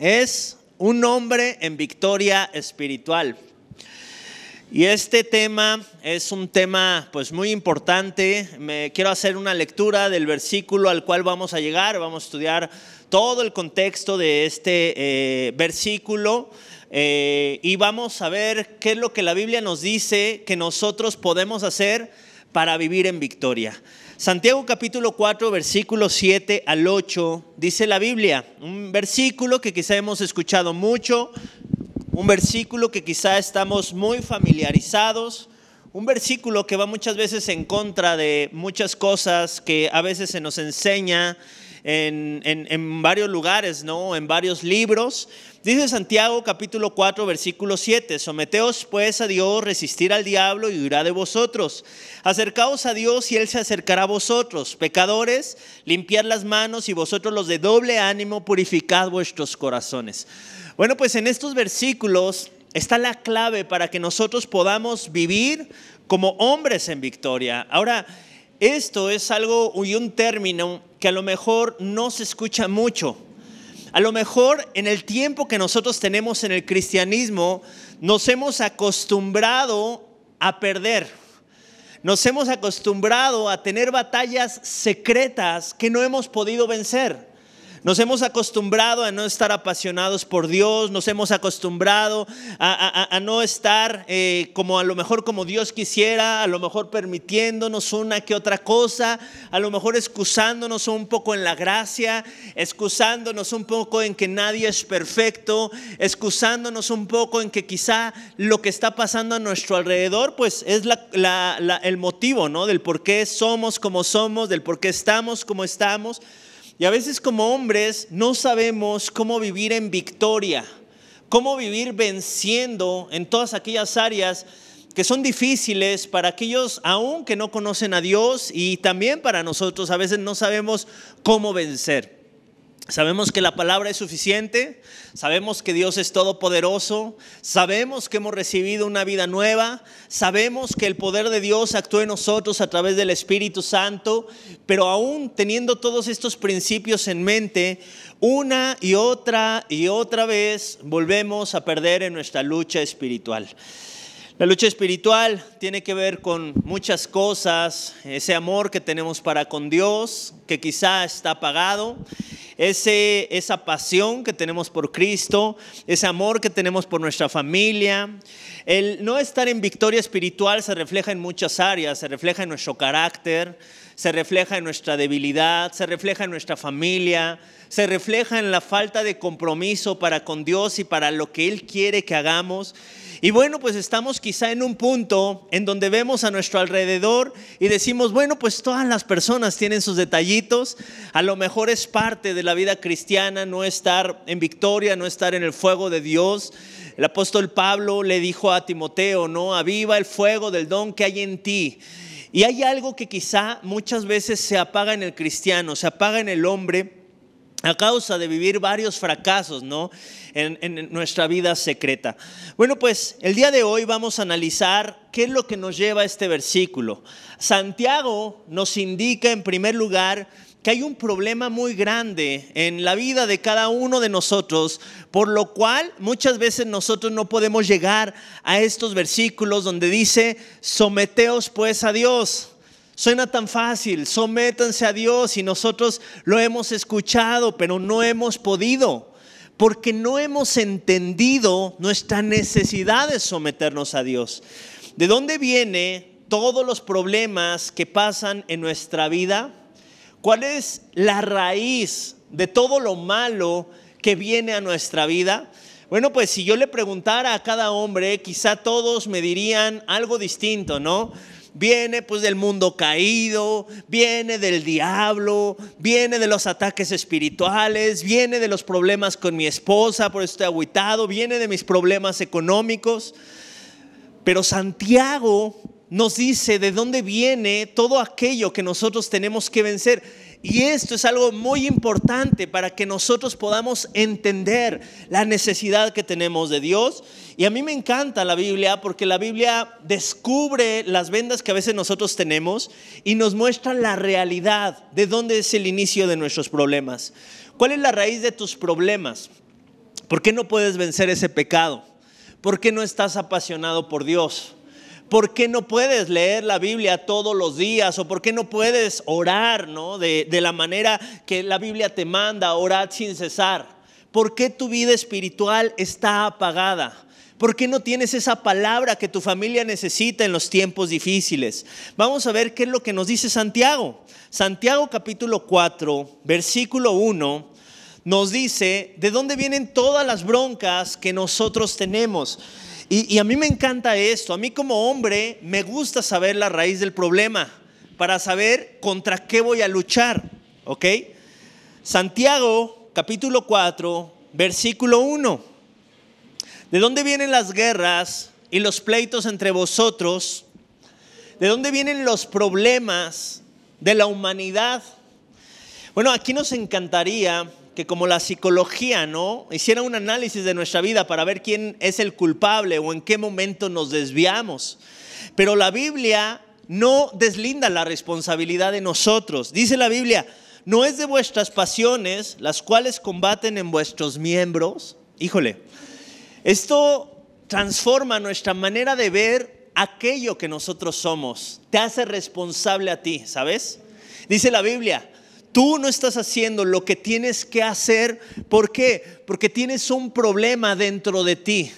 es un hombre en victoria espiritual. Y este tema es un tema pues muy importante. Me quiero hacer una lectura del versículo al cual vamos a llegar. Vamos a estudiar todo el contexto de este eh, versículo eh, y vamos a ver qué es lo que la Biblia nos dice que nosotros podemos hacer para vivir en victoria. Santiago capítulo 4, versículo 7 al 8, dice la Biblia, un versículo que quizá hemos escuchado mucho, un versículo que quizá estamos muy familiarizados, un versículo que va muchas veces en contra de muchas cosas que a veces se nos enseña, en, varios lugares, ¿no? En varios libros. Dice Santiago capítulo 4, versículo 7, someteos pues a Dios, resistir al diablo y huirá de vosotros. Acercaos a Dios y Él se acercará a vosotros. Pecadores, limpiad las manos y vosotros los de doble ánimo, purificad vuestros corazones. Bueno, pues en estos versículos está la clave para que nosotros podamos vivir como hombres en victoria. Ahora, esto es algo y un término que a lo mejor no se escucha mucho. A lo mejor en el tiempo que nosotros tenemos en el cristianismo, nos hemos acostumbrado a perder. Nos hemos acostumbrado a tener batallas secretas que no hemos podido vencer. Nos hemos acostumbrado a no estar apasionados por Dios, nos hemos acostumbrado a, no estar eh, como a lo mejor como Dios quisiera, a lo mejor permitiéndonos una que otra cosa, a lo mejor excusándonos un poco en la gracia, excusándonos un poco en que nadie es perfecto, excusándonos un poco en que quizá lo que está pasando a nuestro alrededor pues es el motivo ¿no? del por qué somos como somos, del por qué estamos como estamos. Y a veces como hombres no sabemos cómo vivir en victoria, cómo vivir venciendo en todas aquellas áreas que son difíciles para aquellos aún que no conocen a Dios y también para nosotros. A veces no sabemos cómo vencer. Sabemos que la palabra es suficiente, sabemos que Dios es todopoderoso, sabemos que hemos recibido una vida nueva, sabemos que el poder de Dios actúa en nosotros a través del Espíritu Santo, pero aún teniendo todos estos principios en mente, una y otra y otra vez volvemos a perder en nuestra lucha espiritual. La lucha espiritual tiene que ver con muchas cosas, ese amor que tenemos para con Dios, que quizá está apagado ese, esa pasión que tenemos por Cristo, ese amor que tenemos por nuestra familia. El no estar en victoria espiritual se refleja en muchas áreas, se refleja en nuestro carácter, se refleja en nuestra debilidad, se refleja en nuestra familia, se refleja en la falta de compromiso para con Dios y para lo que Él quiere que hagamos. Y bueno, pues estamos quizá en un punto en donde vemos a nuestro alrededor y decimos, bueno, pues todas las personas tienen sus detallitos, a lo mejor es parte de la vida cristiana no estar en victoria, no estar en el fuego de Dios. El apóstol Pablo le dijo a Timoteo, no, aviva el fuego del don que hay en ti. Y hay algo que quizá muchas veces se apaga en el cristiano, se apaga en el hombre a causa de vivir varios fracasos ¿no? En, en, nuestra vida secreta. Bueno, pues el día de hoy vamos a analizar qué es lo que nos lleva a este versículo. Santiago nos indica en primer lugar que hay un problema muy grande en la vida de cada uno de nosotros, por lo cual muchas veces nosotros no podemos llegar a estos versículos donde dice, someteos pues a Dios. Suena tan fácil, sométanse a Dios y nosotros lo hemos escuchado, pero no hemos podido, porque no hemos entendido nuestra necesidad de someternos a Dios. ¿De dónde vienen todos los problemas que pasan en nuestra vida? ¿Cuál es la raíz de todo lo malo que viene a nuestra vida? Bueno, pues si yo le preguntara a cada hombre, quizá todos me dirían algo distinto, ¿no? viene pues del mundo caído, viene del diablo, viene de los ataques espirituales, viene de los problemas con mi esposa, por eso estoy aguitado, viene de mis problemas económicos. Pero Santiago nos dice de dónde viene todo aquello que nosotros tenemos que vencer y esto es algo muy importante para que nosotros podamos entender la necesidad que tenemos de Dios. Y a mí me encanta la Biblia porque la Biblia descubre las vendas que a veces nosotros tenemos y nos muestra la realidad de dónde es el inicio de nuestros problemas. ¿Cuál es la raíz de tus problemas? ¿Por qué no puedes vencer ese pecado? ¿Por qué no estás apasionado por Dios? ¿por qué no puedes leer la Biblia todos los días? ¿O por qué no puedes orar ¿no? De, la manera que la Biblia te manda, orar sin cesar? ¿Por qué tu vida espiritual está apagada? ¿Por qué no tienes esa palabra que tu familia necesita en los tiempos difíciles? Vamos a ver qué es lo que nos dice Santiago. Santiago capítulo 4, versículo 1 nos dice de dónde vienen todas las broncas que nosotros tenemos. Y, a mí me encanta esto. A mí como hombre me gusta saber la raíz del problema para saber contra qué voy a luchar. ¿Ok? Santiago capítulo 4, versículo 1. ¿De dónde vienen las guerras y los pleitos entre vosotros? ¿De dónde vienen los problemas de la humanidad? Bueno, aquí nos encantaría que como la psicología, ¿no? Hiciera un análisis de nuestra vida para ver quién es el culpable o en qué momento nos desviamos. Pero la Biblia no deslinda la responsabilidad de nosotros. Dice la Biblia, no es de vuestras pasiones las cuales combaten en vuestros miembros. Híjole, esto transforma nuestra manera de ver aquello que nosotros somos. Te hace responsable a ti, ¿sabes? Dice la Biblia, Tú no estás haciendo lo que tienes que hacer. ¿Por qué? Porque tienes un problema dentro de ti.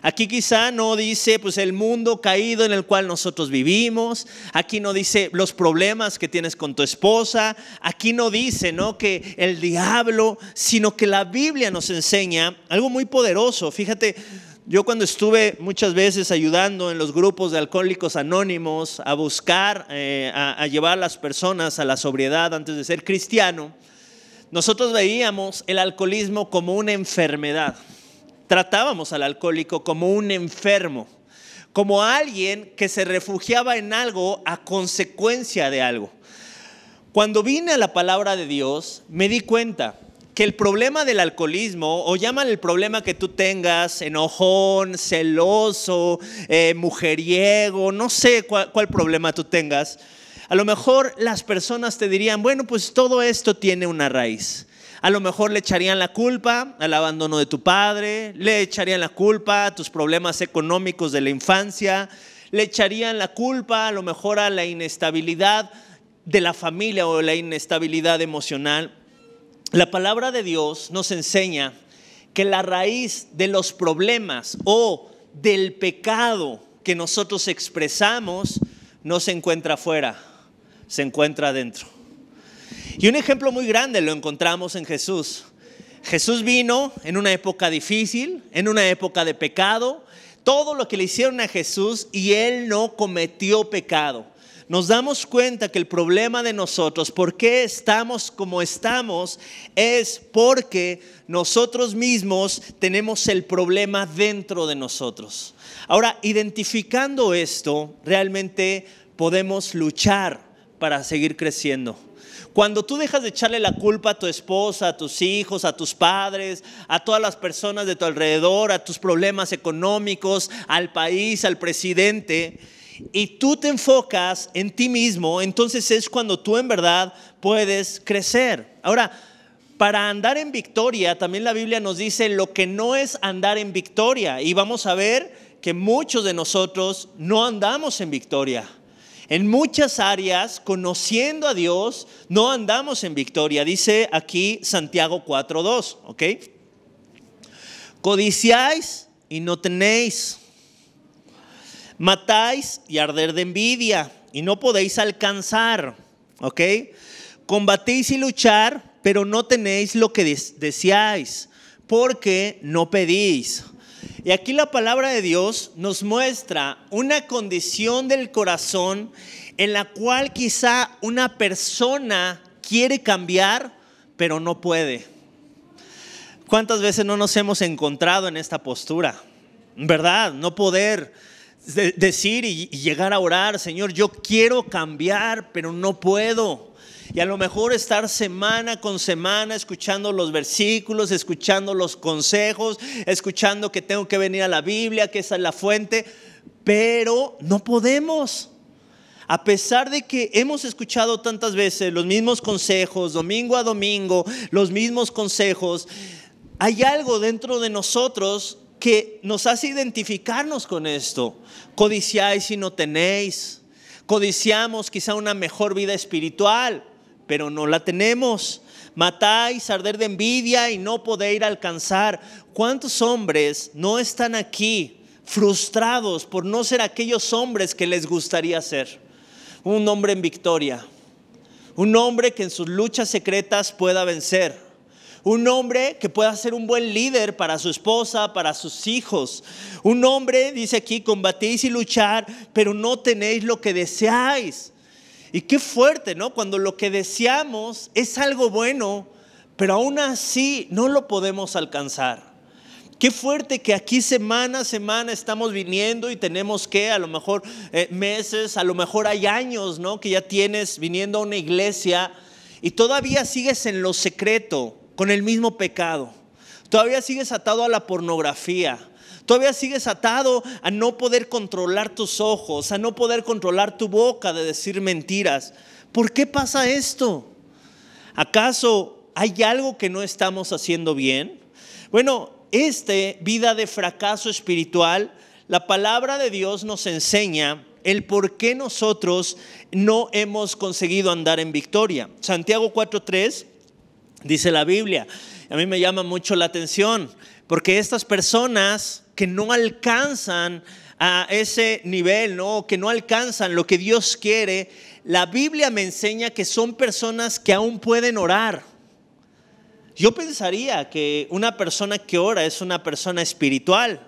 Aquí quizá no dice pues el mundo caído en el cual nosotros vivimos, aquí no dice los problemas que tienes con tu esposa, aquí no dice, ¿no? que el diablo, sino que la Biblia nos enseña algo muy poderoso. Fíjate, yo cuando estuve muchas veces ayudando en los grupos de alcohólicos anónimos a buscar, eh, a, llevar a las personas a la sobriedad antes de ser cristiano, nosotros veíamos el alcoholismo como una enfermedad. Tratábamos al alcohólico como un enfermo, como alguien que se refugiaba en algo a consecuencia de algo. Cuando vine a la palabra de Dios, me di cuenta que el problema del alcoholismo, o llaman el problema que tú tengas, enojón, celoso, eh, mujeriego, no sé cuál, cuál problema tú tengas, a lo mejor las personas te dirían, bueno, pues todo esto tiene una raíz. A lo mejor le echarían la culpa al abandono de tu padre, le echarían la culpa a tus problemas económicos de la infancia, le echarían la culpa a lo mejor a la inestabilidad de la familia o la inestabilidad emocional. La palabra de Dios nos enseña que la raíz de los problemas o del pecado que nosotros expresamos no se encuentra afuera, se encuentra adentro. Y un ejemplo muy grande lo encontramos en Jesús. Jesús vino en una época difícil, en una época de pecado, todo lo que le hicieron a Jesús y él no cometió pecado nos damos cuenta que el problema de nosotros, por qué estamos como estamos, es porque nosotros mismos tenemos el problema dentro de nosotros. Ahora, identificando esto, realmente podemos luchar para seguir creciendo. Cuando tú dejas de echarle la culpa a tu esposa, a tus hijos, a tus padres, a todas las personas de tu alrededor, a tus problemas económicos, al país, al presidente, y tú te enfocas en ti mismo, entonces es cuando tú en verdad puedes crecer. Ahora, para andar en victoria, también la Biblia nos dice lo que no es andar en victoria. Y vamos a ver que muchos de nosotros no andamos en victoria. En muchas áreas, conociendo a Dios, no andamos en victoria. Dice aquí Santiago 4.2, ¿ok? Codiciáis y no tenéis Matáis y arder de envidia y no podéis alcanzar, ¿ok? Combatís y luchar, pero no tenéis lo que deseáis, porque no pedís. Y aquí la palabra de Dios nos muestra una condición del corazón en la cual quizá una persona quiere cambiar, pero no puede. ¿Cuántas veces no nos hemos encontrado en esta postura? ¿Verdad? No poder decir y, y llegar a orar, Señor, yo quiero cambiar, pero no puedo. Y a lo mejor estar semana con semana escuchando los versículos, escuchando los consejos, escuchando que tengo que venir a la Biblia, que esa es la fuente, pero no podemos. A pesar de que hemos escuchado tantas veces los mismos consejos, domingo a domingo, los mismos consejos, hay algo dentro de nosotros que nos hace identificarnos con esto. Codiciáis y no tenéis. Codiciamos quizá una mejor vida espiritual, pero no la tenemos. Matáis, arder de envidia y no podéis alcanzar. ¿Cuántos hombres no están aquí frustrados por no ser aquellos hombres que les gustaría ser? Un hombre en victoria, un hombre que en sus luchas secretas pueda vencer, un hombre que pueda ser un buen líder para su esposa, para sus hijos. Un hombre, dice aquí, combatís y luchar, pero no tenéis lo que deseáis. Y qué fuerte, ¿no? Cuando lo que deseamos es algo bueno, pero aún así no lo podemos alcanzar. Qué fuerte que aquí semana a semana estamos viniendo y tenemos que, a lo mejor eh, meses, a lo mejor hay años, ¿no? Que ya tienes viniendo a una iglesia y todavía sigues en lo secreto con el mismo pecado. Todavía sigues atado a la pornografía. Todavía sigues atado a no poder controlar tus ojos, a no poder controlar tu boca de decir mentiras. ¿Por qué pasa esto? ¿Acaso hay algo que no estamos haciendo bien? Bueno, este vida de fracaso espiritual, la palabra de Dios nos enseña el por qué nosotros no hemos conseguido andar en victoria. Santiago 4.3 dice la Biblia. A mí me llama mucho la atención, porque estas personas que no alcanzan a ese nivel, ¿no? que no alcanzan lo que Dios quiere, la Biblia me enseña que son personas que aún pueden orar. Yo pensaría que una persona que ora es una persona espiritual.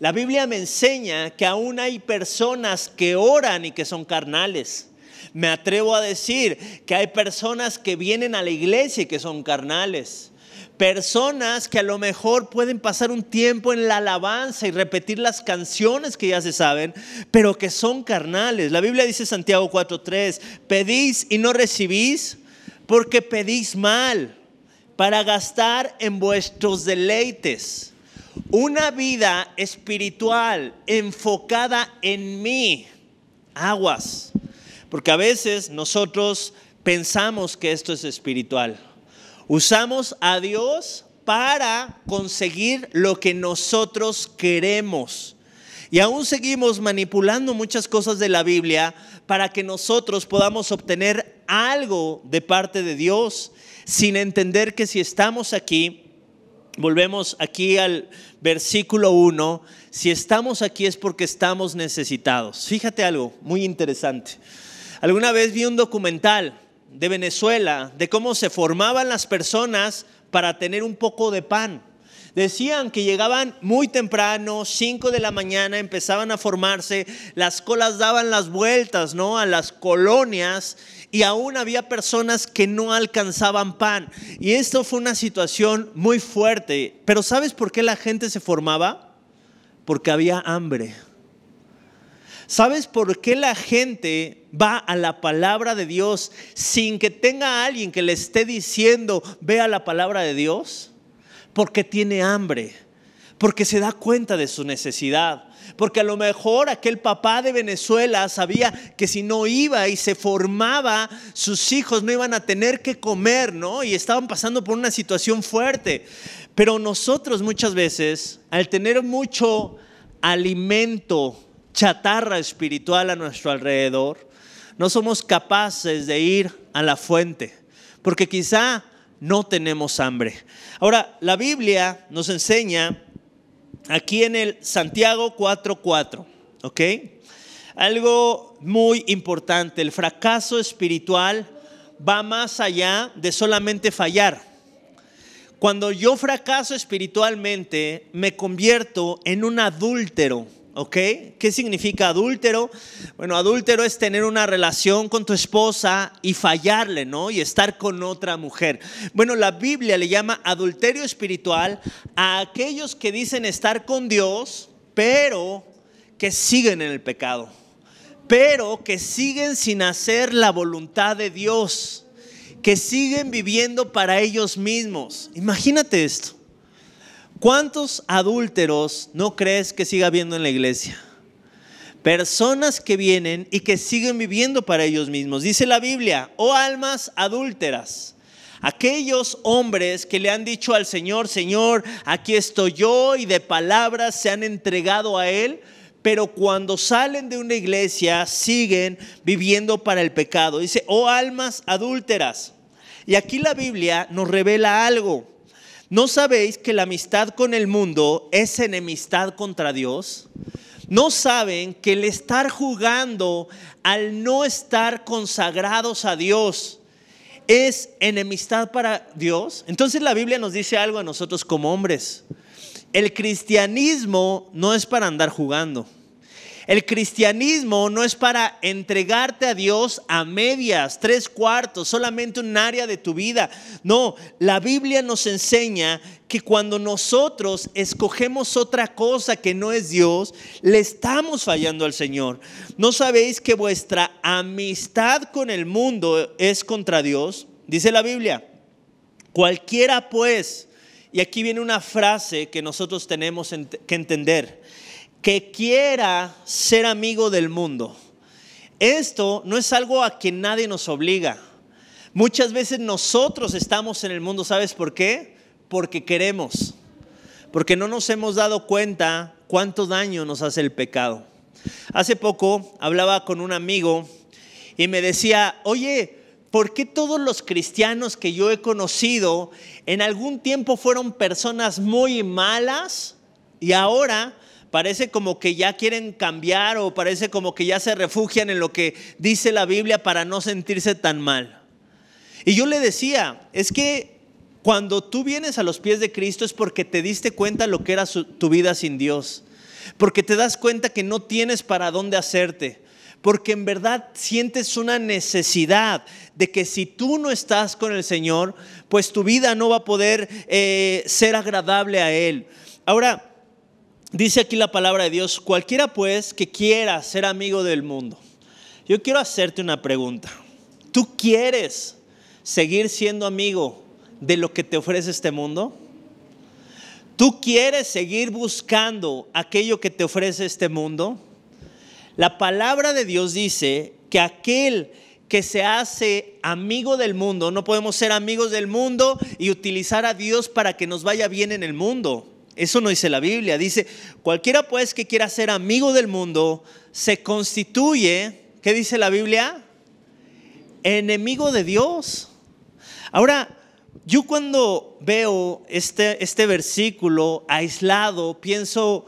La Biblia me enseña que aún hay personas que oran y que son carnales. Me atrevo a decir que hay personas que vienen a la iglesia y que son carnales. Personas que a lo mejor pueden pasar un tiempo en la alabanza y repetir las canciones que ya se saben, pero que son carnales. La Biblia dice Santiago 4:3, pedís y no recibís porque pedís mal para gastar en vuestros deleites. Una vida espiritual enfocada en mí, aguas, porque a veces nosotros pensamos que esto es espiritual. Usamos a Dios para conseguir lo que nosotros queremos. Y aún seguimos manipulando muchas cosas de la Biblia para que nosotros podamos obtener algo de parte de Dios, sin entender que si estamos aquí, volvemos aquí al versículo 1, si estamos aquí es porque estamos necesitados. Fíjate algo muy interesante. Alguna vez vi un documental de Venezuela de cómo se formaban las personas para tener un poco de pan. Decían que llegaban muy temprano, 5 de la mañana, empezaban a formarse, las colas daban las vueltas, ¿no? A las colonias y aún había personas que no alcanzaban pan. Y esto fue una situación muy fuerte. Pero ¿sabes por qué la gente se formaba? Porque había hambre. ¿Sabes por qué la gente va a la palabra de Dios sin que tenga a alguien que le esté diciendo, vea la palabra de Dios? Porque tiene hambre, porque se da cuenta de su necesidad, porque a lo mejor aquel papá de Venezuela sabía que si no iba y se formaba, sus hijos no iban a tener que comer, ¿no? Y estaban pasando por una situación fuerte. Pero nosotros muchas veces, al tener mucho alimento, chatarra espiritual a nuestro alrededor, no somos capaces de ir a la fuente, porque quizá no tenemos hambre. Ahora, la Biblia nos enseña aquí en el Santiago 4:4, ¿ok? Algo muy importante, el fracaso espiritual va más allá de solamente fallar. Cuando yo fracaso espiritualmente, me convierto en un adúltero ¿ok? ¿Qué significa adúltero? Bueno, adúltero es tener una relación con tu esposa y fallarle, ¿no? Y estar con otra mujer. Bueno, la Biblia le llama adulterio espiritual a aquellos que dicen estar con Dios, pero que siguen en el pecado, pero que siguen sin hacer la voluntad de Dios, que siguen viviendo para ellos mismos. Imagínate esto. ¿Cuántos adúlteros no crees que siga habiendo en la iglesia? Personas que vienen y que siguen viviendo para ellos mismos. Dice la Biblia, oh almas adúlteras, aquellos hombres que le han dicho al Señor, Señor, aquí estoy yo y de palabras se han entregado a Él, pero cuando salen de una iglesia siguen viviendo para el pecado. Dice, oh almas adúlteras. Y aquí la Biblia nos revela algo ¿No sabéis que la amistad con el mundo es enemistad contra Dios? ¿No saben que el estar jugando al no estar consagrados a Dios es enemistad para Dios? Entonces la Biblia nos dice algo a nosotros como hombres. El cristianismo no es para andar jugando. El cristianismo no es para entregarte a Dios a medias, tres cuartos, solamente un área de tu vida. No, la Biblia nos enseña que cuando nosotros escogemos otra cosa que no es Dios, le estamos fallando al Señor. ¿No sabéis que vuestra amistad con el mundo es contra Dios? Dice la Biblia. Cualquiera pues, y aquí viene una frase que nosotros tenemos que entender que quiera ser amigo del mundo. Esto no es algo a que nadie nos obliga. Muchas veces nosotros estamos en el mundo, ¿sabes por qué? Porque queremos, porque no nos hemos dado cuenta cuánto daño nos hace el pecado. Hace poco hablaba con un amigo y me decía, oye, ¿por qué todos los cristianos que yo he conocido en algún tiempo fueron personas muy malas y ahora parece como que ya quieren cambiar o parece como que ya se refugian en lo que dice la Biblia para no sentirse tan mal. Y yo le decía, es que cuando tú vienes a los pies de Cristo es porque te diste cuenta lo que era tu vida sin Dios, porque te das cuenta que no tienes para dónde hacerte, porque en verdad sientes una necesidad de que si tú no estás con el Señor, pues tu vida no va a poder eh, ser agradable a Él. Ahora, Dice aquí la palabra de Dios, cualquiera pues que quiera ser amigo del mundo. Yo quiero hacerte una pregunta. ¿Tú quieres seguir siendo amigo de lo que te ofrece este mundo? ¿Tú quieres seguir buscando aquello que te ofrece este mundo? La palabra de Dios dice que aquel que se hace amigo del mundo, no podemos ser amigos del mundo y utilizar a Dios para que nos vaya bien en el mundo. Eso no dice la Biblia. Dice, cualquiera pues que quiera ser amigo del mundo se constituye, ¿qué dice la Biblia? Enemigo de Dios. Ahora, yo cuando veo este, este versículo aislado, pienso,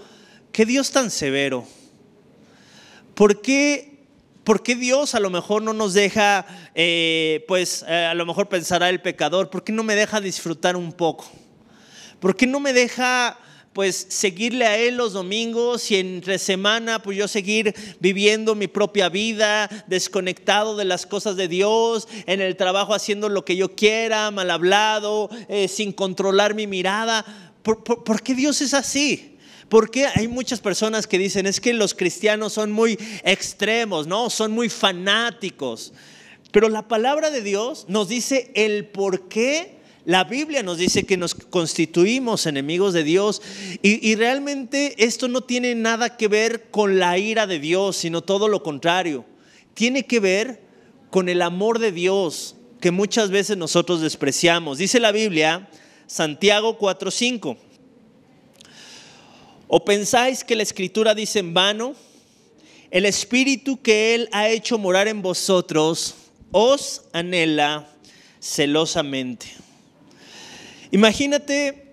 ¿qué Dios tan severo? ¿Por qué Dios a lo mejor no nos deja, eh, pues eh, a lo mejor pensará el pecador, ¿por qué no me deja disfrutar un poco? ¿Por qué no me deja pues seguirle a él los domingos y entre semana pues yo seguir viviendo mi propia vida, desconectado de las cosas de Dios, en el trabajo haciendo lo que yo quiera, mal hablado, eh, sin controlar mi mirada. ¿Por, qué Dios es así? Porque hay muchas personas que dicen, es que los cristianos son muy extremos, ¿no? Son muy fanáticos. Pero la palabra de Dios nos dice el por qué la Biblia nos dice que nos constituimos enemigos de Dios y, realmente esto no tiene nada que ver con la ira de Dios, sino todo lo contrario. Tiene que ver con el amor de Dios que muchas veces nosotros despreciamos. Dice la Biblia, Santiago 4:5, ¿o pensáis que la escritura dice en vano? El espíritu que Él ha hecho morar en vosotros os anhela celosamente. Imagínate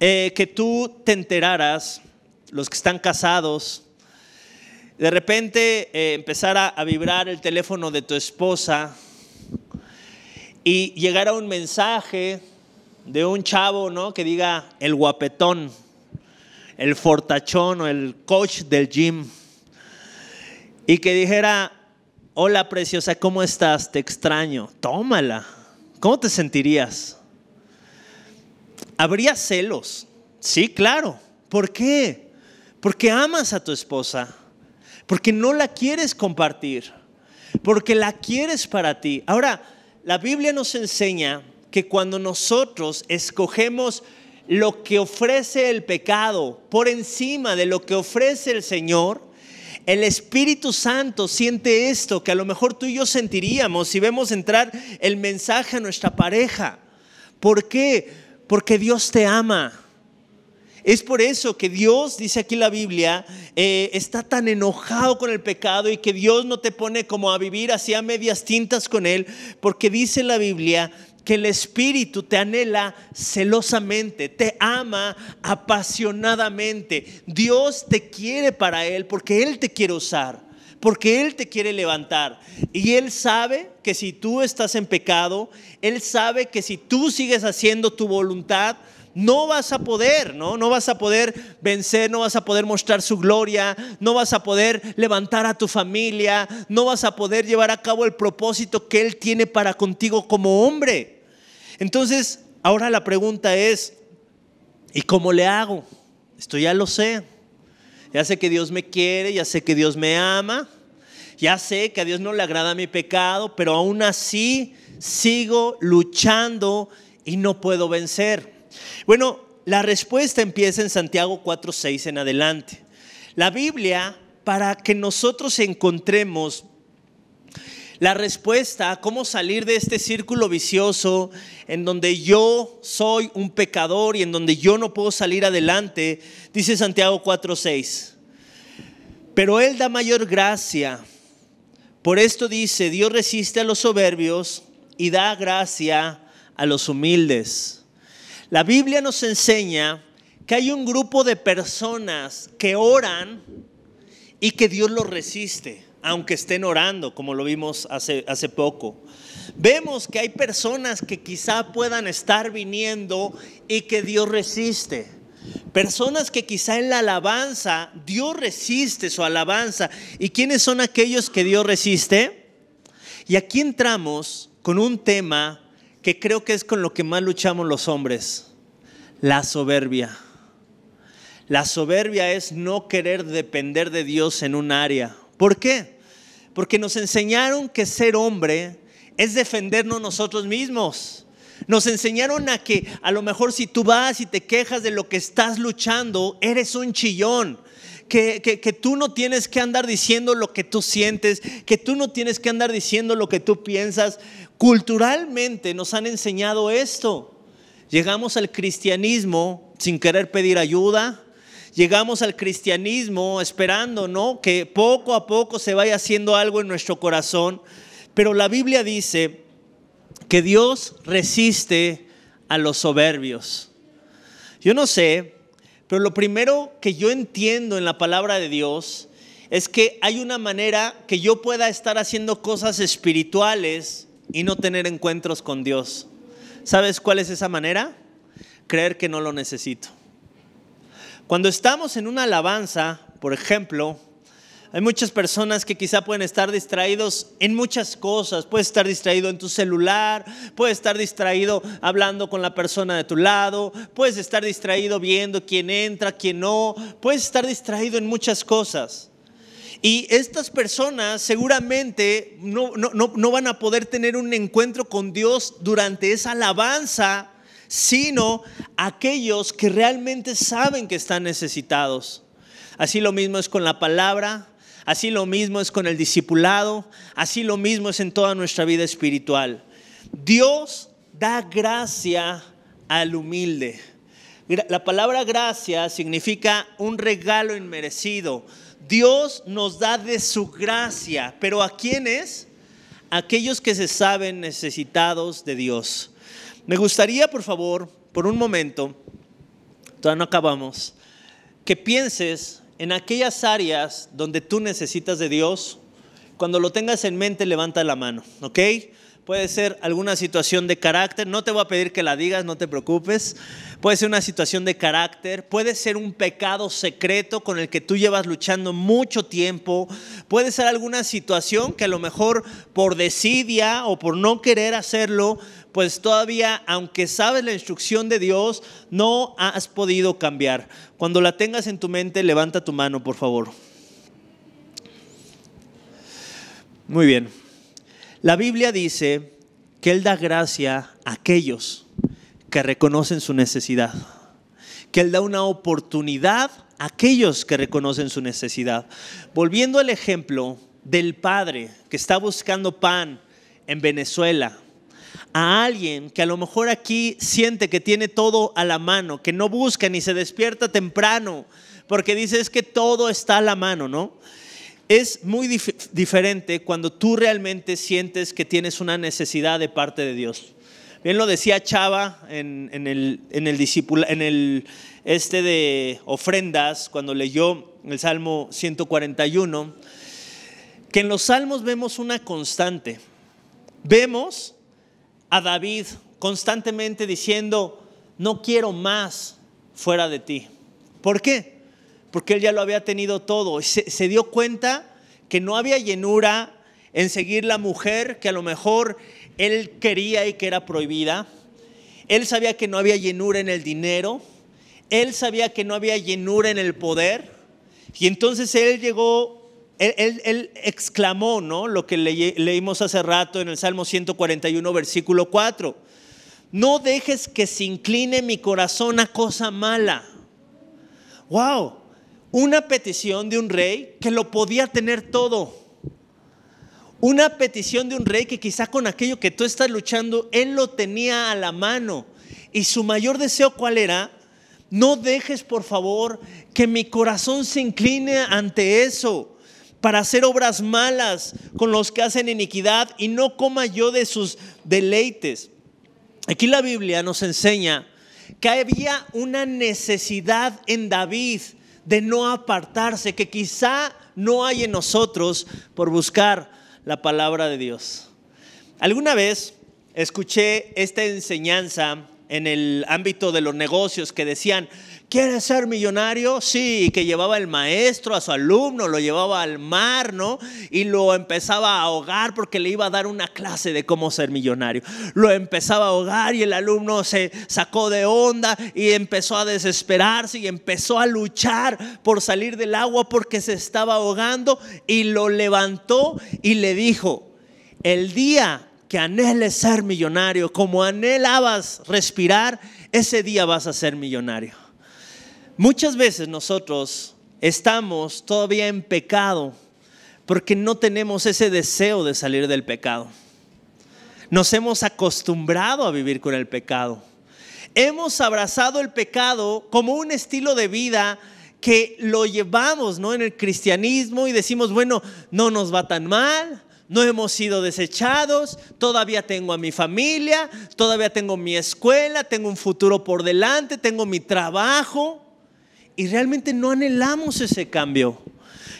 eh, que tú te enteraras, los que están casados, de repente eh, empezara a vibrar el teléfono de tu esposa y llegara un mensaje de un chavo, ¿no? Que diga el guapetón, el fortachón o el coach del gym. Y que dijera, hola preciosa, ¿cómo estás? Te extraño. Tómala. ¿Cómo te sentirías? habría celos. Sí, claro. ¿Por qué? Porque amas a tu esposa, porque no la quieres compartir, porque la quieres para ti. Ahora, la Biblia nos enseña que cuando nosotros escogemos lo que ofrece el pecado por encima de lo que ofrece el Señor, el Espíritu Santo siente esto que a lo mejor tú y yo sentiríamos si vemos entrar el mensaje a nuestra pareja. ¿Por qué? Porque Dios te ama. Es por eso que Dios, dice aquí la Biblia, eh, está tan enojado con el pecado y que Dios no te pone como a vivir así a medias tintas con Él, porque dice la Biblia que el Espíritu te anhela celosamente, te ama apasionadamente. Dios te quiere para Él porque Él te quiere usar porque Él te quiere levantar. Y Él sabe que si tú estás en pecado, Él sabe que si tú sigues haciendo tu voluntad, no vas a poder, ¿no? No vas a poder vencer, no vas a poder mostrar su gloria, no vas a poder levantar a tu familia, no vas a poder llevar a cabo el propósito que Él tiene para contigo como hombre. Entonces, ahora la pregunta es, ¿y cómo le hago? Esto ya lo sé. Ya sé que Dios me quiere, ya sé que Dios me ama, ya sé que a Dios no le agrada mi pecado, pero aún así sigo luchando y no puedo vencer. Bueno, la respuesta empieza en Santiago 4:6 en adelante. La Biblia, para que nosotros encontremos la respuesta a cómo salir de este círculo vicioso en donde yo soy un pecador y en donde yo no puedo salir adelante, dice Santiago 4:6. Pero Él da mayor gracia. Por esto dice, Dios resiste a los soberbios y da gracia a los humildes. La Biblia nos enseña que hay un grupo de personas que oran y que Dios los resiste aunque estén orando, como lo vimos hace, hace poco. Vemos que hay personas que quizá puedan estar viniendo y que Dios resiste. Personas que quizá en la alabanza Dios resiste su alabanza. ¿Y quiénes son aquellos que Dios resiste? Y aquí entramos con un tema que creo que es con lo que más luchamos los hombres, la soberbia. La soberbia es no querer depender de Dios en un área ¿Por qué? Porque nos enseñaron que ser hombre es defendernos nosotros mismos. Nos enseñaron a que a lo mejor si tú vas y te quejas de lo que estás luchando, eres un chillón. Que, que, tú no tienes que andar diciendo lo que tú sientes, que tú no tienes que andar diciendo lo que tú piensas. Culturalmente nos han enseñado esto. Llegamos al cristianismo sin querer pedir ayuda, llegamos al cristianismo esperando, ¿no? Que poco a poco se vaya haciendo algo en nuestro corazón. Pero la Biblia dice que Dios resiste a los soberbios. Yo no sé, pero lo primero que yo entiendo en la palabra de Dios es que hay una manera que yo pueda estar haciendo cosas espirituales y no tener encuentros con Dios. ¿Sabes cuál es esa manera? Creer que no lo necesito. Cuando estamos en una alabanza, por ejemplo, hay muchas personas que quizá pueden estar distraídos en muchas cosas. Puedes estar distraído en tu celular, puedes estar distraído hablando con la persona de tu lado, puedes estar distraído viendo quién entra, quién no, puedes estar distraído en muchas cosas. Y estas personas seguramente no, no, no van a poder tener un encuentro con Dios durante esa alabanza sino aquellos que realmente saben que están necesitados. Así lo mismo es con la palabra, así lo mismo es con el discipulado, así lo mismo es en toda nuestra vida espiritual. Dios da gracia al humilde. La palabra gracia significa un regalo inmerecido. Dios nos da de su gracia, pero ¿a quiénes? Aquellos que se saben necesitados de Dios. Me gustaría, por favor, por un momento, todavía no acabamos, que pienses en aquellas áreas donde tú necesitas de Dios. Cuando lo tengas en mente, levanta la mano, ¿ok? Puede ser alguna situación de carácter, no te voy a pedir que la digas, no te preocupes. Puede ser una situación de carácter, puede ser un pecado secreto con el que tú llevas luchando mucho tiempo, puede ser alguna situación que a lo mejor por desidia o por no querer hacerlo, pues todavía, aunque sabes la instrucción de Dios, no has podido cambiar. Cuando la tengas en tu mente, levanta tu mano, por favor. Muy bien. La Biblia dice que Él da gracia a aquellos que reconocen su necesidad, que Él da una oportunidad a aquellos que reconocen su necesidad. Volviendo al ejemplo del padre que está buscando pan en Venezuela, a alguien que a lo mejor aquí siente que tiene todo a la mano, que no busca ni se despierta temprano, porque dice es que todo está a la mano, ¿no? Es muy diferente cuando tú realmente sientes que tienes una necesidad de parte de Dios. Bien lo decía Chava en, el, en en el este de ofrendas, cuando leyó el Salmo 141, que en los salmos vemos una constante. Vemos a David constantemente diciendo, no quiero más fuera de ti. ¿Por qué? Porque él ya lo había tenido todo. Se, se dio cuenta que no había llenura en seguir la mujer que a lo mejor él quería y que era prohibida. Él sabía que no había llenura en el dinero. Él sabía que no había llenura en el poder. Y entonces él llegó él, exclamó, ¿no? Lo que leímos hace rato en el Salmo 141, versículo 4. No dejes que se incline mi corazón a cosa mala. ¡Wow! Una petición de un rey que lo podía tener todo. Una petición de un rey que quizá con aquello que tú estás luchando, él lo tenía a la mano. Y su mayor deseo, ¿cuál era? No dejes, por favor, que mi corazón se incline ante eso para hacer obras malas con los que hacen iniquidad y no coma yo de sus deleites. Aquí la Biblia nos enseña que había una necesidad en David de no apartarse, que quizá no hay en nosotros por buscar la palabra de Dios. Alguna vez escuché esta enseñanza en el ámbito de los negocios que decían, ¿Quieres ser millonario? Sí, que llevaba el maestro a su alumno, lo llevaba al mar, ¿no? Y lo empezaba a ahogar porque le iba a dar una clase de cómo ser millonario. Lo empezaba a ahogar y el alumno se sacó de onda y empezó a desesperarse y empezó a luchar por salir del agua porque se estaba ahogando y lo levantó y le dijo, el día que anheles ser millonario, como anhelabas respirar, ese día vas a ser millonario. Muchas veces nosotros estamos todavía en pecado porque no tenemos ese deseo de salir del pecado. Nos hemos acostumbrado a vivir con el pecado. Hemos abrazado el pecado como un estilo de vida que lo llevamos ¿no? en el cristianismo y decimos, bueno, no nos va tan mal, no hemos sido desechados, todavía tengo a mi familia, todavía tengo mi escuela, tengo un futuro por delante, tengo mi trabajo y realmente no anhelamos ese cambio.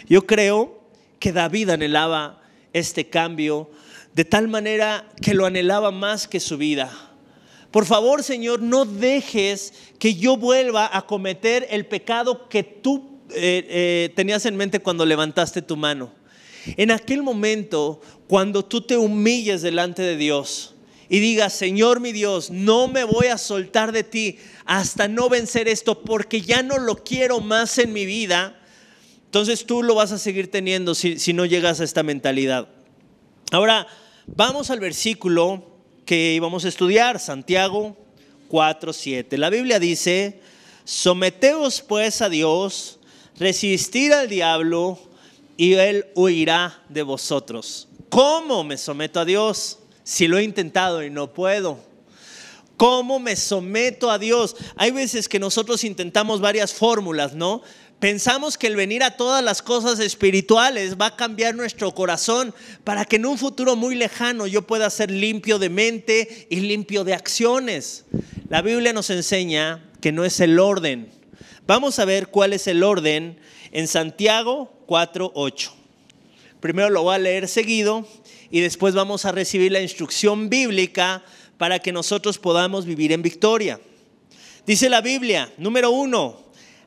Yo creo que David anhelaba este cambio de tal manera que lo anhelaba más que su vida. Por favor, Señor, no dejes que yo vuelva a cometer el pecado que tú eh, eh, tenías en mente cuando levantaste tu mano. En aquel momento, cuando tú te humilles delante de Dios, y diga, Señor mi Dios, no me voy a soltar de ti hasta no vencer esto porque ya no lo quiero más en mi vida, entonces tú lo vas a seguir teniendo si, no llegas a esta mentalidad. Ahora, vamos al versículo que íbamos a estudiar, Santiago 4.7. La Biblia dice, someteos pues a Dios, resistir al diablo y él huirá de vosotros. ¿Cómo me someto a Dios? Si lo he intentado y no puedo. ¿Cómo me someto a Dios? Hay veces que nosotros intentamos varias fórmulas, ¿no? Pensamos que el venir a todas las cosas espirituales va a cambiar nuestro corazón para que en un futuro muy lejano yo pueda ser limpio de mente y limpio de acciones. La Biblia nos enseña que no es el orden. Vamos a ver cuál es el orden en Santiago 4.8. Primero lo voy a leer seguido y después vamos a recibir la instrucción bíblica para que nosotros podamos vivir en victoria. Dice la Biblia, número uno,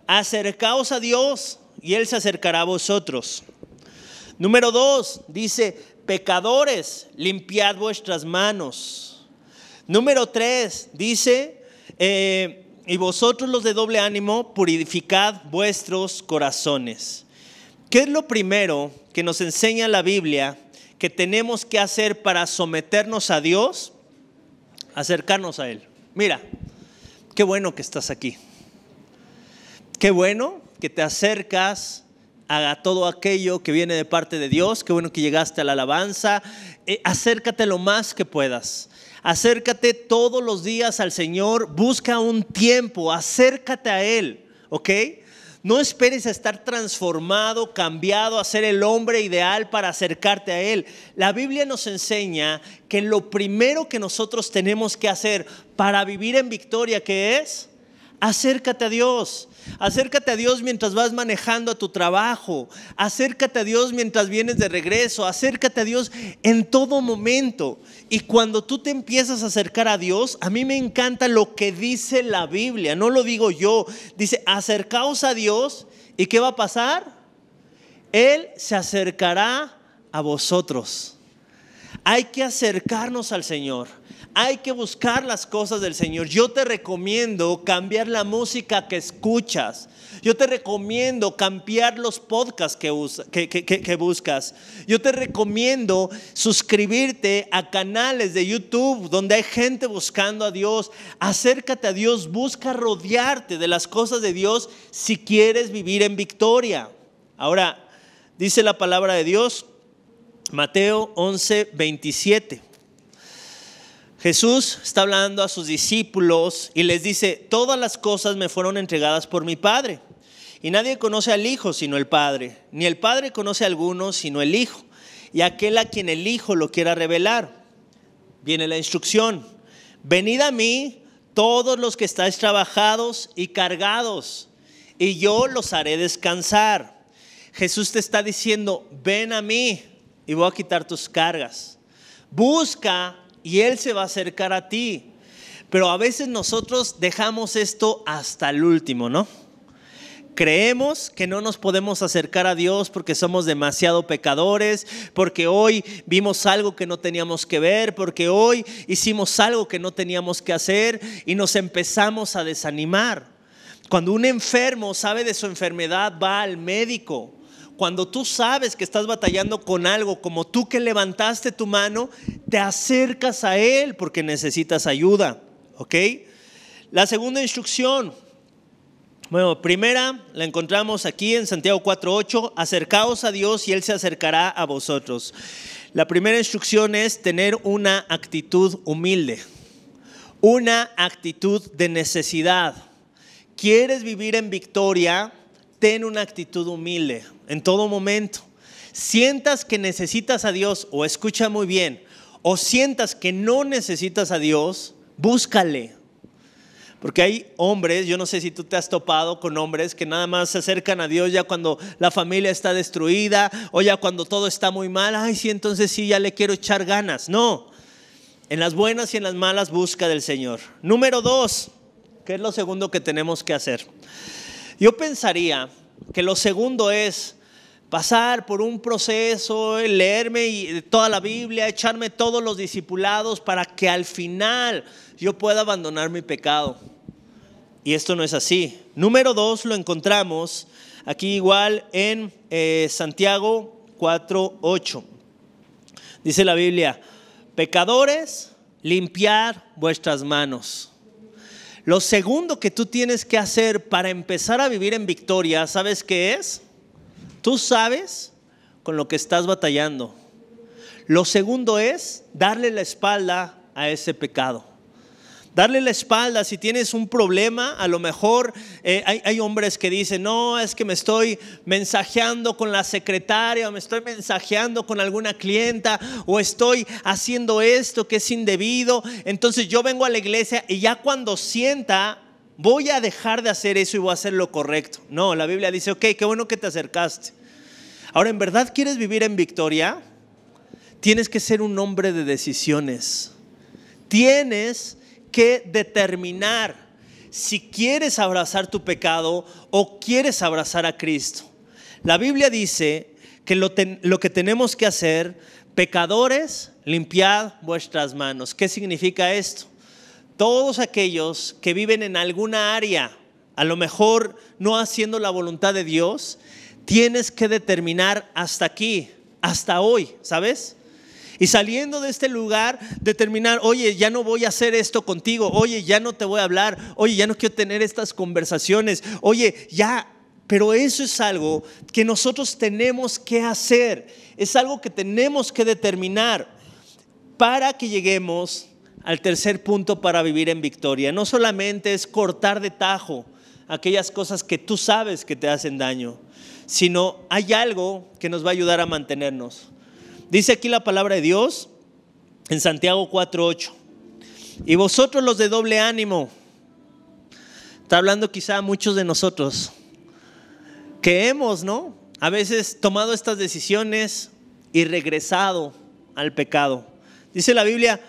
acercaos a Dios y Él se acercará a vosotros. Número dos, dice, pecadores, limpiad vuestras manos. Número tres, dice, eh, y vosotros los de doble ánimo, purificad vuestros corazones. ¿Qué es lo primero que nos enseña la Biblia que tenemos que hacer para someternos a Dios? Acercarnos a Él. Mira, qué bueno que estás aquí. Qué bueno que te acercas a todo aquello que viene de parte de Dios. Qué bueno que llegaste a la alabanza. Eh, acércate lo más que puedas. Acércate todos los días al Señor. Busca un tiempo. Acércate a Él. ¿Ok? No esperes a estar transformado, cambiado, a ser el hombre ideal para acercarte a Él. La Biblia nos enseña que lo primero que nosotros tenemos que hacer para vivir en victoria, que es? Acércate a Dios. Acércate a Dios mientras vas manejando a tu trabajo. Acércate a Dios mientras vienes de regreso. Acércate a Dios en todo momento. Y cuando tú te empiezas a acercar a Dios, a mí me encanta lo que dice la Biblia. No lo digo yo. Dice, acercaos a Dios. ¿Y qué va a pasar? Él se acercará a vosotros. Hay que acercarnos al Señor. Hay que buscar las cosas del Señor. Yo te recomiendo cambiar la música que escuchas. Yo te recomiendo cambiar los podcasts que, buscas. Yo te recomiendo suscribirte a canales de YouTube donde hay gente buscando a Dios. Acércate a Dios, busca rodearte de las cosas de Dios si quieres vivir en victoria. Ahora, dice la palabra de Dios, Mateo 11, 27. Jesús está hablando a sus discípulos y les dice, todas las cosas me fueron entregadas por mi Padre. Y nadie conoce al Hijo sino el Padre, ni el Padre conoce a alguno sino el Hijo, y aquel a quien el Hijo lo quiera revelar. Viene la instrucción, venid a mí todos los que estáis trabajados y cargados, y yo los haré descansar. Jesús te está diciendo, ven a mí y voy a quitar tus cargas. Busca y Él se va a acercar a ti. Pero a veces nosotros dejamos esto hasta el último, ¿no? Creemos que no nos podemos acercar a Dios porque somos demasiado pecadores, porque hoy vimos algo que no teníamos que ver, porque hoy hicimos algo que no teníamos que hacer y nos empezamos a desanimar. Cuando un enfermo sabe de su enfermedad, va al médico cuando tú sabes que estás batallando con algo, como tú que levantaste tu mano, te acercas a Él porque necesitas ayuda. ¿Ok? La segunda instrucción. Bueno, primera la encontramos aquí en Santiago 4.8, acercaos a Dios y Él se acercará a vosotros. La primera instrucción es tener una actitud humilde, una actitud de necesidad. ¿Quieres vivir en victoria? ten una actitud humilde en todo momento. Sientas que necesitas a Dios, o escucha muy bien, o sientas que no necesitas a Dios, búscale. Porque hay hombres, yo no sé si tú te has topado con hombres que nada más se acercan a Dios ya cuando la familia está destruida o ya cuando todo está muy mal. Ay, sí, entonces sí, ya le quiero echar ganas. No, en las buenas y en las malas busca del Señor. Número dos, que es lo segundo que tenemos que hacer. Yo pensaría que lo segundo es pasar por un proceso, leerme toda la Biblia, echarme todos los discipulados para que al final yo pueda abandonar mi pecado. Y esto no es así. Número dos lo encontramos aquí igual en eh, Santiago 4.8. Dice la Biblia, pecadores, limpiar vuestras manos. Lo segundo que tú tienes que hacer para empezar a vivir en victoria, ¿sabes qué es? Tú sabes con lo que estás batallando. Lo segundo es darle la espalda a ese pecado. Darle la espalda, si tienes un problema, a lo mejor eh, hay, hay, hombres que dicen, no, es que me estoy mensajeando con la secretaria, o me estoy mensajeando con alguna clienta, o estoy haciendo esto que es indebido. Entonces yo vengo a la iglesia y ya cuando sienta, voy a dejar de hacer eso y voy a hacer lo correcto. No, la Biblia dice, ok, qué bueno que te acercaste. Ahora, ¿en verdad quieres vivir en victoria? Tienes que ser un hombre de decisiones. Tienes que determinar si quieres abrazar tu pecado o quieres abrazar a Cristo. La Biblia dice que lo, que tenemos que hacer, pecadores, limpiad vuestras manos. ¿Qué significa esto? Todos aquellos que viven en alguna área, a lo mejor no haciendo la voluntad de Dios, tienes que determinar hasta aquí, hasta hoy, ¿sabes? y saliendo de este lugar determinar, oye, ya no voy a hacer esto contigo, oye, ya no te voy a hablar, oye, ya no quiero tener estas conversaciones, oye, ya pero eso es algo que nosotros tenemos que hacer, es algo que tenemos que determinar para que lleguemos al tercer punto para vivir en victoria. No solamente es cortar de tajo aquellas cosas que tú sabes que te hacen daño, sino hay algo que nos va a ayudar a mantenernos. Dice aquí la palabra de Dios en Santiago 4.8. Y vosotros los de doble ánimo, está hablando quizá muchos de nosotros, que hemos, ¿no? A veces tomado estas decisiones y regresado al pecado. Dice la Biblia,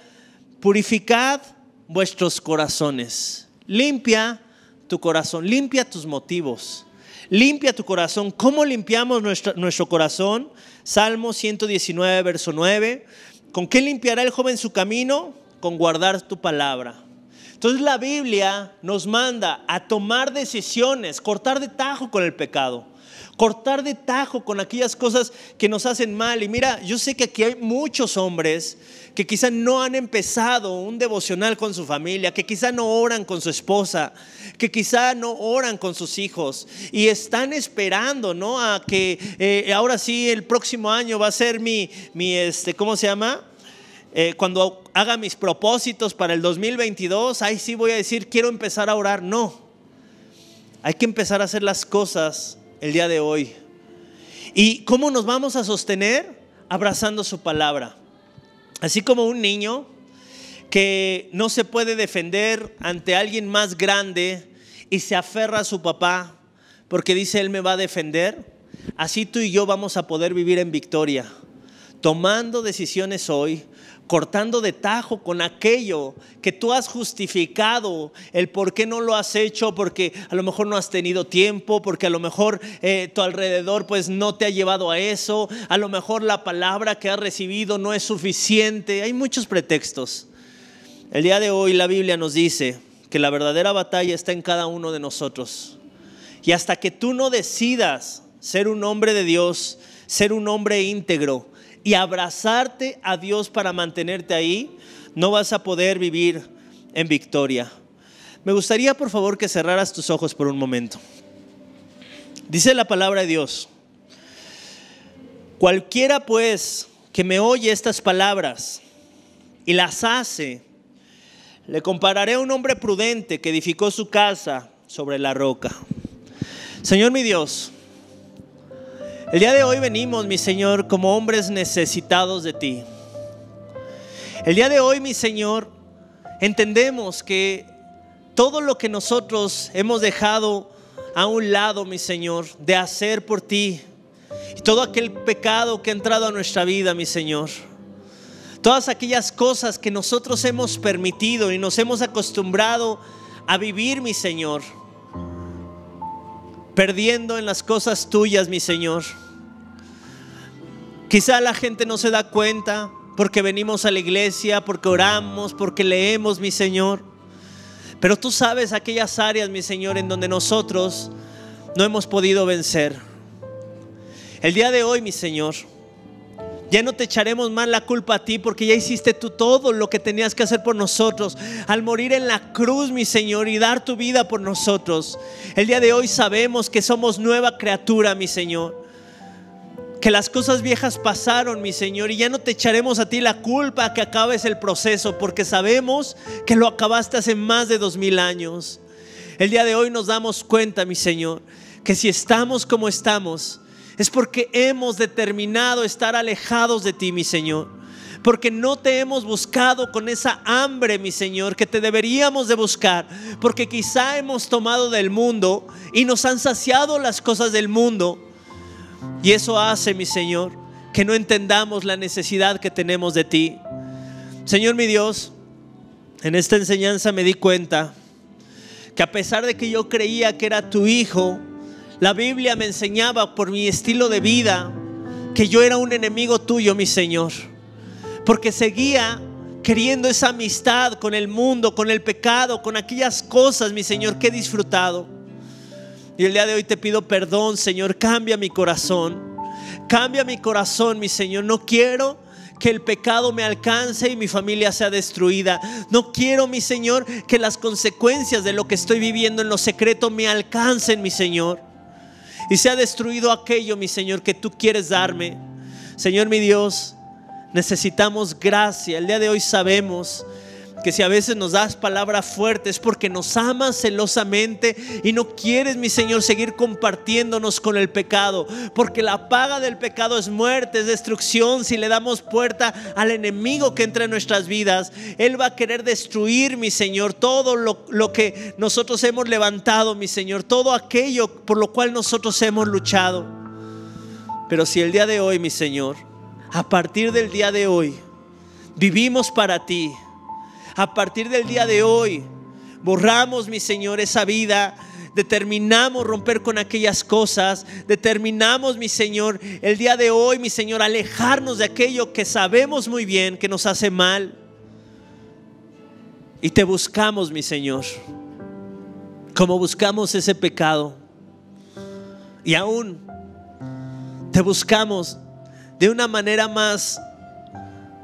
purificad vuestros corazones, limpia tu corazón, limpia tus motivos, limpia tu corazón. ¿Cómo limpiamos nuestro, nuestro corazón? Salmo 119, verso 9. ¿Con qué limpiará el joven su camino? Con guardar tu palabra. Entonces la Biblia nos manda a tomar decisiones, cortar de tajo con el pecado, cortar de tajo con aquellas cosas que nos hacen mal. Y mira, yo sé que aquí hay muchos hombres que quizá no han empezado un devocional con su familia, que quizá no oran con su esposa, que quizá no oran con sus hijos y están esperando, ¿no? A que eh, ahora sí el próximo año va a ser mi, mi este, ¿cómo se llama? Eh, cuando haga mis propósitos para el 2022, ahí sí voy a decir, quiero empezar a orar. No, hay que empezar a hacer las cosas el día de hoy. ¿Y cómo nos vamos a sostener? Abrazando su palabra. Así como un niño que no se puede defender ante alguien más grande y se aferra a su papá porque dice él me va a defender, así tú y yo vamos a poder vivir en victoria, tomando decisiones hoy, cortando de tajo con aquello que tú has justificado, el por qué no lo has hecho, porque a lo mejor no has tenido tiempo, porque a lo mejor eh, tu alrededor pues no te ha llevado a eso, a lo mejor la palabra que has recibido no es suficiente, hay muchos pretextos. El día de hoy la Biblia nos dice que la verdadera batalla está en cada uno de nosotros. Y hasta que tú no decidas ser un hombre de Dios, ser un hombre íntegro, y abrazarte a Dios para mantenerte ahí, no vas a poder vivir en victoria. Me gustaría por favor que cerraras tus ojos por un momento. Dice la palabra de Dios, cualquiera pues que me oye estas palabras y las hace, le compararé a un hombre prudente que edificó su casa sobre la roca. Señor mi Dios, el día de hoy venimos, mi Señor, como hombres necesitados de ti. El día de hoy, mi Señor, entendemos que todo lo que nosotros hemos dejado a un lado, mi Señor, de hacer por ti, y todo aquel pecado que ha entrado a nuestra vida, mi Señor, todas aquellas cosas que nosotros hemos permitido y nos hemos acostumbrado a vivir, mi Señor, perdiendo en las cosas tuyas, mi Señor. Quizá la gente no se da cuenta porque venimos a la iglesia, porque oramos, porque leemos, mi Señor. Pero tú sabes aquellas áreas, mi Señor, en donde nosotros no hemos podido vencer. El día de hoy, mi Señor, ya no te echaremos más la culpa a ti porque ya hiciste tú todo lo que tenías que hacer por nosotros. Al morir en la cruz, mi Señor, y dar tu vida por nosotros. El día de hoy sabemos que somos nueva criatura, mi Señor que las cosas viejas pasaron, mi Señor, y ya no te echaremos a ti la culpa que acabes el proceso, porque sabemos que lo acabaste hace más de dos mil años. El día de hoy nos damos cuenta, mi Señor, que si estamos como estamos, es porque hemos determinado estar alejados de ti, mi Señor porque no te hemos buscado con esa hambre, mi Señor, que te deberíamos de buscar, porque quizá hemos tomado del mundo y nos han saciado las cosas del mundo, y eso hace, mi Señor, que no entendamos la necesidad que tenemos de ti. Señor mi Dios, en esta enseñanza me di cuenta que a pesar de que yo creía que era tu hijo, la Biblia me enseñaba por mi estilo de vida que yo era un enemigo tuyo, mi Señor, porque seguía queriendo esa amistad con el mundo, con el pecado, con aquellas cosas, mi Señor, que he disfrutado. Y el día de hoy te pido perdón, Señor, cambia mi corazón. Cambia mi corazón, mi Señor. No quiero que el pecado me alcance y mi familia sea destruida. No quiero, mi Señor, que las consecuencias de lo que estoy viviendo en lo secreto me alcancen, mi Señor. Y sea destruido aquello, mi Señor, que tú quieres darme. Señor, mi Dios, necesitamos gracia. El día de hoy sabemos que si a veces nos das palabras fuertes porque nos amas celosamente y no quieres, mi Señor, seguir compartiéndonos con el pecado, porque la paga del pecado es muerte, es destrucción. Si le damos puerta al enemigo que entra en nuestras vidas, Él va a querer destruir, mi Señor, todo lo, lo que nosotros hemos levantado, mi Señor, todo aquello por lo cual nosotros hemos luchado. Pero si el día de hoy, mi Señor, a partir del día de hoy, vivimos para ti, a partir del día de hoy, borramos, mi Señor, esa vida determinamos romper con aquellas cosas, determinamos, mi Señor, el día de hoy, mi Señor, alejarnos de aquello que sabemos muy bien que nos hace mal. Y te buscamos, mi Señor, como buscamos ese pecado. Y aún te buscamos de una manera más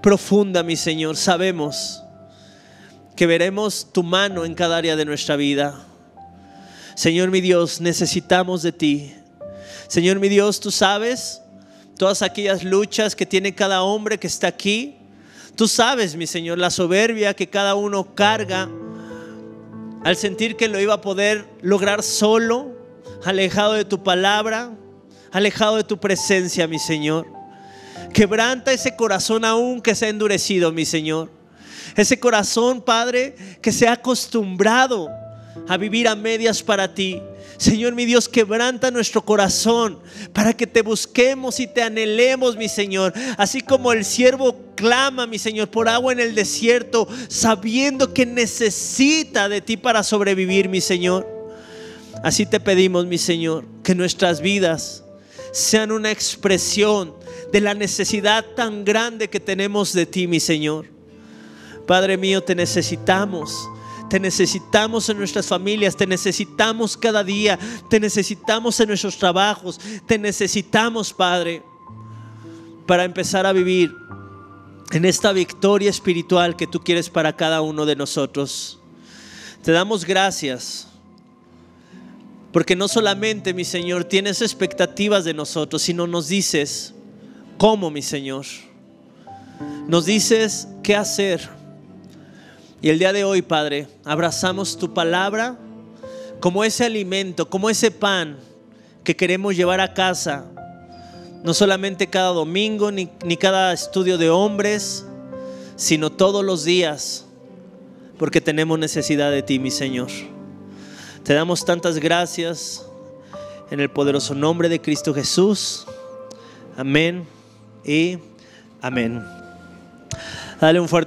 profunda, mi Señor, sabemos que veremos tu mano en cada área de nuestra vida. Señor mi Dios, necesitamos de ti. Señor mi Dios, tú sabes todas aquellas luchas que tiene cada hombre que está aquí. Tú sabes, mi Señor, la soberbia que cada uno carga al sentir que lo iba a poder lograr solo, alejado de tu palabra, alejado de tu presencia, mi Señor. Quebranta ese corazón aún que se ha endurecido, mi Señor. Ese corazón, Padre, que se ha acostumbrado a vivir a medias para ti. Señor mi Dios, quebranta nuestro corazón para que te busquemos y te anhelemos, mi Señor. Así como el siervo clama, mi Señor, por agua en el desierto, sabiendo que necesita de ti para sobrevivir, mi Señor. Así te pedimos, mi Señor, que nuestras vidas sean una expresión de la necesidad tan grande que tenemos de ti, mi Señor. Padre mío, te necesitamos. Te necesitamos en nuestras familias, te necesitamos cada día, te necesitamos en nuestros trabajos, te necesitamos, Padre, para empezar a vivir en esta victoria espiritual que tú quieres para cada uno de nosotros. Te damos gracias, porque no solamente, mi Señor, tienes expectativas de nosotros, sino nos dices cómo, mi Señor. Nos dices qué hacer y el día de hoy, Padre, abrazamos tu palabra como ese alimento, como ese pan que queremos llevar a casa, no solamente cada domingo ni, ni, cada estudio de hombres, sino todos los días, porque tenemos necesidad de ti, mi Señor. Te damos tantas gracias en el poderoso nombre de Cristo Jesús. Amén y amén. Dale un fuerte